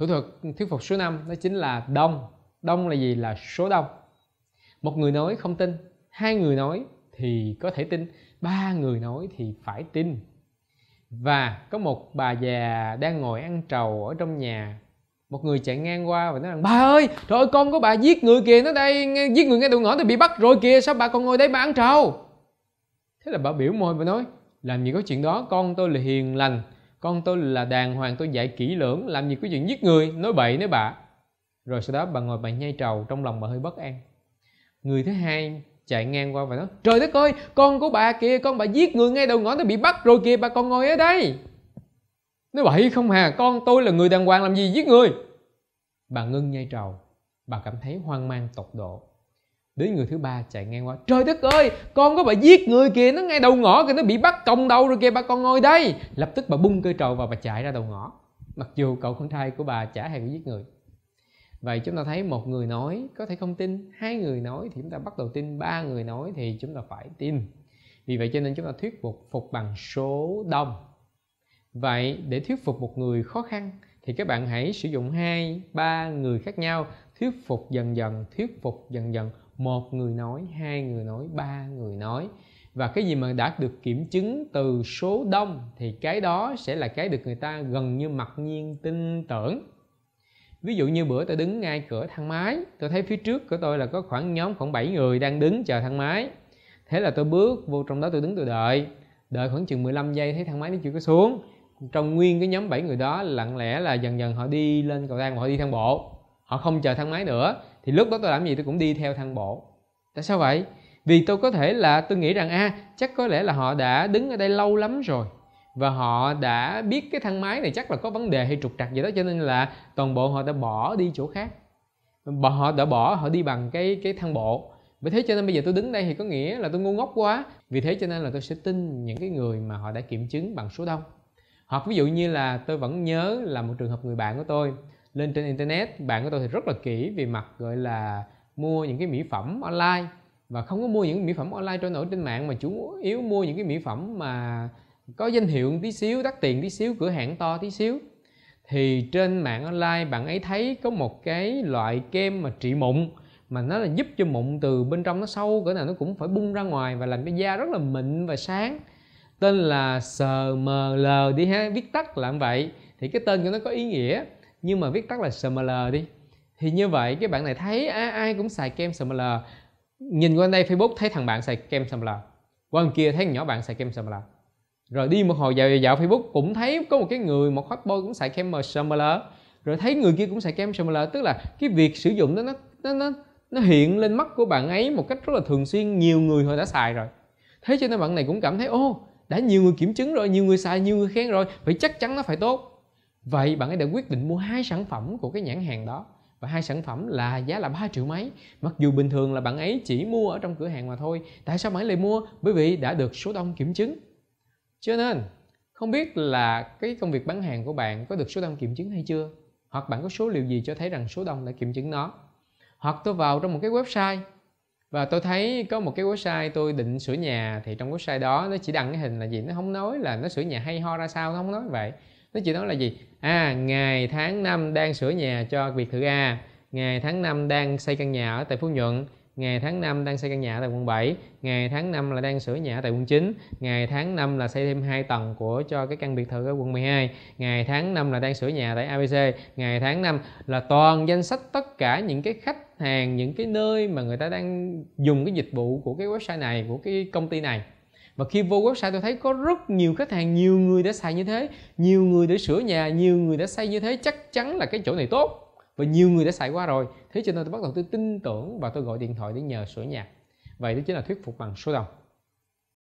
thủ thuật thuyết phục số 5 đó chính là đông đông là gì là số đông một người nói không tin hai người nói thì có thể tin ba người nói thì phải tin và có một bà già đang ngồi ăn trầu ở trong nhà một người chạy ngang qua và nói rằng bà ơi trời ơi con của bà giết người kìa nó đây giết người ngay đầu ngõ thì bị bắt rồi kìa sao bà còn ngồi đây bà ăn trầu thế là bà biểu môi và nói làm gì có chuyện đó con tôi là hiền lành con tôi là đàng hoàng tôi dạy kỹ lưỡng làm gì có chuyện giết người nói bậy nói bạ rồi sau đó bà ngồi bà nhai trầu trong lòng bà hơi bất an người thứ hai chạy ngang qua và nói trời đất ơi con của bà kìa con bà giết người ngay đầu ngõ nó bị bắt rồi kìa bà còn ngồi ở đây nói bậy không hà con tôi là người đàng hoàng làm gì giết người bà ngưng nhai trầu bà cảm thấy hoang mang tột độ đến người thứ ba chạy ngang qua trời đất ơi con có bà giết người kìa nó ngay đầu ngõ kìa nó bị bắt còng đầu rồi kìa bà con ngồi đây lập tức bà bung cây trầu và bà chạy ra đầu ngõ mặc dù cậu con trai của bà chả hề giết người vậy chúng ta thấy một người nói có thể không tin hai người nói thì chúng ta bắt đầu tin ba người nói thì chúng ta phải tin vì vậy cho nên chúng ta thuyết phục phục bằng số đông vậy để thuyết phục một người khó khăn thì các bạn hãy sử dụng hai ba người khác nhau thuyết phục dần dần thuyết phục dần dần một người nói hai người nói ba người nói và cái gì mà đã được kiểm chứng từ số đông thì cái đó sẽ là cái được người ta gần như mặc nhiên tin tưởng ví dụ như bữa tôi đứng ngay cửa thang máy tôi thấy phía trước của tôi là có khoảng nhóm khoảng 7 người đang đứng chờ thang máy thế là tôi bước vô trong đó tôi đứng tôi đợi đợi khoảng chừng 15 giây thấy thang máy nó chưa có xuống trong nguyên cái nhóm 7 người đó lặng lẽ là dần dần họ đi lên cầu thang và họ đi thang bộ họ không chờ thang máy nữa thì lúc đó tôi làm gì tôi cũng đi theo thang bộ tại sao vậy vì tôi có thể là tôi nghĩ rằng a à, chắc có lẽ là họ đã đứng ở đây lâu lắm rồi và họ đã biết cái thang máy này chắc là có vấn đề hay trục trặc gì đó cho nên là toàn bộ họ đã bỏ đi chỗ khác họ đã bỏ họ đi bằng cái cái thang bộ vì thế cho nên bây giờ tôi đứng đây thì có nghĩa là tôi ngu ngốc quá vì thế cho nên là tôi sẽ tin những cái người mà họ đã kiểm chứng bằng số đông hoặc ví dụ như là tôi vẫn nhớ là một trường hợp người bạn của tôi lên trên internet bạn của tôi thì rất là kỹ về mặt gọi là mua những cái mỹ phẩm online và không có mua những mỹ phẩm online trôi nổi trên mạng mà chủ yếu mua những cái mỹ phẩm mà có danh hiệu tí xíu đắt tiền tí xíu cửa hàng to tí xíu thì trên mạng online bạn ấy thấy có một cái loại kem mà trị mụn mà nó là giúp cho mụn từ bên trong nó sâu cỡ nào nó cũng phải bung ra ngoài và làm cái da rất là mịn và sáng tên là SML đi ha viết tắt là vậy thì cái tên của nó có ý nghĩa nhưng mà viết tắt là SML đi thì như vậy cái bạn này thấy ai, ai cũng xài kem SML nhìn qua đây Facebook thấy thằng bạn xài kem SML qua kia thấy nhỏ bạn xài kem SML rồi đi một hồi dạo dạo Facebook cũng thấy có một cái người một hot boy cũng xài kem SML rồi thấy người kia cũng xài kem SML tức là cái việc sử dụng đó nó nó nó nó hiện lên mắt của bạn ấy một cách rất là thường xuyên nhiều người họ đã xài rồi thế cho nên bạn này cũng cảm thấy ô đã nhiều người kiểm chứng rồi nhiều người xài nhiều người khen rồi phải chắc chắn nó phải tốt vậy bạn ấy đã quyết định mua hai sản phẩm của cái nhãn hàng đó và hai sản phẩm là giá là 3 triệu mấy mặc dù bình thường là bạn ấy chỉ mua ở trong cửa hàng mà thôi tại sao bạn ấy lại mua bởi vì đã được số đông kiểm chứng cho nên không biết là cái công việc bán hàng của bạn có được số đông kiểm chứng hay chưa hoặc bạn có số liệu gì cho thấy rằng số đông đã kiểm chứng nó hoặc tôi vào trong một cái website và tôi thấy có một cái website tôi định sửa nhà thì trong website đó nó chỉ đăng cái hình là gì nó không nói là nó sửa nhà hay ho ra sao nó không nói vậy nó chỉ nói là gì à ngày tháng năm đang sửa nhà cho biệt thự a ngày tháng năm đang xây căn nhà ở tại phú nhuận ngày tháng năm đang xây căn nhà tại quận 7, ngày tháng năm là đang sửa nhà tại quận 9, ngày tháng năm là xây thêm hai tầng của cho cái căn biệt thự ở quận 12, ngày tháng năm là đang sửa nhà tại ABC, ngày tháng năm là toàn danh sách tất cả những cái khách hàng, những cái nơi mà người ta đang dùng cái dịch vụ của cái website này, của cái công ty này và khi vô website tôi thấy có rất nhiều khách hàng nhiều người đã xài như thế nhiều người đã sửa nhà nhiều người đã xây như thế chắc chắn là cái chỗ này tốt và nhiều người đã xài qua rồi thế cho nên tôi bắt đầu tôi tin tưởng và tôi gọi điện thoại để nhờ sửa nhà vậy đó chính là thuyết phục bằng số đồng